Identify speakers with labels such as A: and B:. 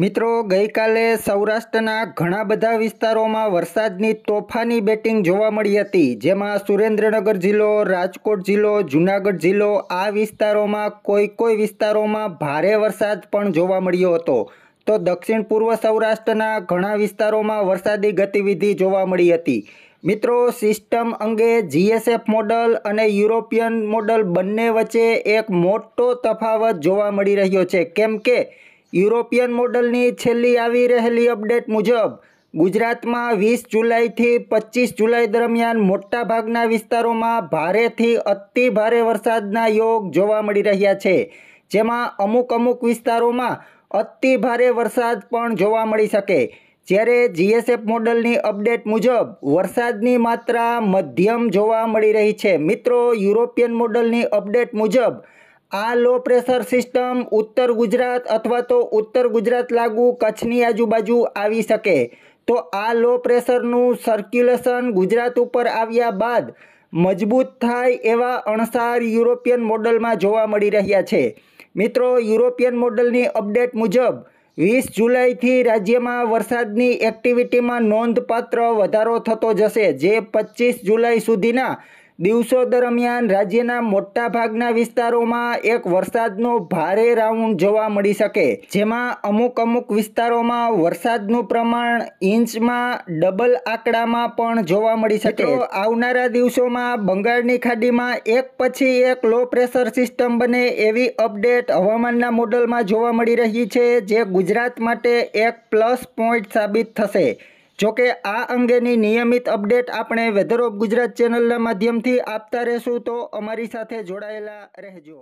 A: મિત્રો ગઈકાલે સૌરાષ્ટ્રના ઘણા બધા વિસ્તારોમાં વરસાદની તોફાની બેટિંગ જોવા મળી હતી જેમાં સુરેન્દ્રનગર જિલ્લો રાજકોટ જિલ્લો જૂનાગઢ જિલ્લો આ વિસ્તારોમાં કોઈ કોઈ વિસ્તારોમાં ભારે વરસાદ પણ જોવા મળ્યો હતો તો દક્ષિણ પૂર્વ સૌરાષ્ટ્રના ઘણા વિસ્તારોમાં વરસાદી ગતિવિધિ જોવા મળી હતી મિત્રો સિસ્ટમ અંગે જીએસએફ મોડલ અને યુરોપિયન મોડલ બંને વચ્ચે એક મોટો તફાવત જોવા મળી રહ્યો છે કેમ કે યુરોપિયન મોડલની છેલ્લી આવી રહેલી અપડેટ મુજબ ગુજરાતમાં વીસ જુલાઈથી પચીસ જુલાઈ દરમિયાન મોટાભાગના વિસ્તારોમાં ભારેથી અતિ ભારે વરસાદના યોગ જોવા મળી રહ્યા છે જેમાં અમુક અમુક વિસ્તારોમાં અતિ ભારે વરસાદ પણ જોવા મળી શકે જ્યારે જીએસએફ મોડલની અપડેટ મુજબ વરસાદની માત્રા મધ્યમ જોવા મળી રહી છે મિત્રો યુરોપિયન મોડલની અપડેટ મુજબ આ લો પ્રેશર સિસ્ટમ ઉત્તર ગુજરાત અથવા તો ઉત્તર ગુજરાત લાગુ કચ્છની આજુબાજુ આવી શકે તો આ લો પ્રેશરનું સર્ક્યુલેશન ગુજરાત ઉપર આવ્યા બાદ મજબૂત થાય એવા અણસાર યુરોપિયન મોડલમાં જોવા મળી રહ્યા છે મિત્રો યુરોપિયન મોડલની અપડેટ મુજબ વીસ જુલાઈથી રાજ્યમાં વરસાદની એક્ટિવિટીમાં નોંધપાત્ર વધારો થતો જશે જે પચીસ જુલાઈ સુધીના દિવસો દરમિયાન રાજ્યના મોટાભાગના વિસ્તારોમાં એક વરસાદનો ભારે રાઉન્ડ જોવા મળી શકે જેમાં અમુક અમુક વિસ્તારોમાં વરસાદનું પ્રમાણ ઇંચમાં ડબલ આંકડામાં પણ જોવા મળી શકે આવનારા દિવસોમાં બંગાળની ખાડીમાં એક પછી એક લો પ્રેશર સિસ્ટમ બને એવી અપડેટ હવામાનના મોડલમાં જોવા મળી રહી છે જે ગુજરાત માટે એક પ્લસ પોઈન્ટ સાબિત થશે જોકે આ અંગેની નિયમિત અપડેટ આપણે વેધર ઓફ ગુજરાત ચેનલના માધ્યમથી આપતા રહેશું તો અમારી સાથે જોડાયેલા રહેજો